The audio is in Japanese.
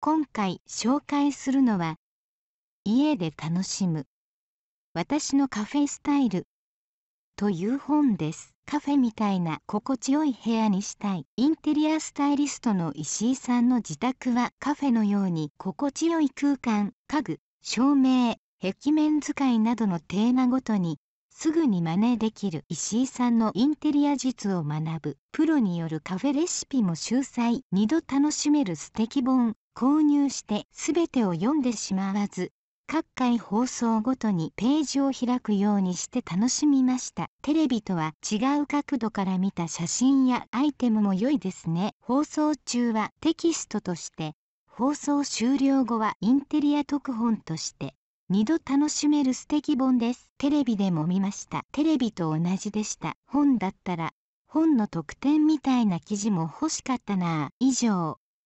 今回紹介するのは家で楽しむ私のカフェスタイルという本ですカフェみたいな心地よい部屋にしたいインテリアスタイリストの石井さんの自宅はカフェのように心地よい空間家具照明壁面使いなどのテーマごとにすぐに真似できる石井さんのインテリア術を学ぶプロによるカフェレシピも秀才2度楽しめる素敵本購入して全てを読んでしまわず、各回放送ごとにページを開くようにして楽しみました。テレビとは違う角度から見た写真やアイテムも良いですね。放送中はテキストとして、放送終了後はインテリア特本として、二度楽しめる素敵本です。テレビでも見ました。テレビと同じでした。本だったら、本の特典みたいな記事も欲しかったな以上。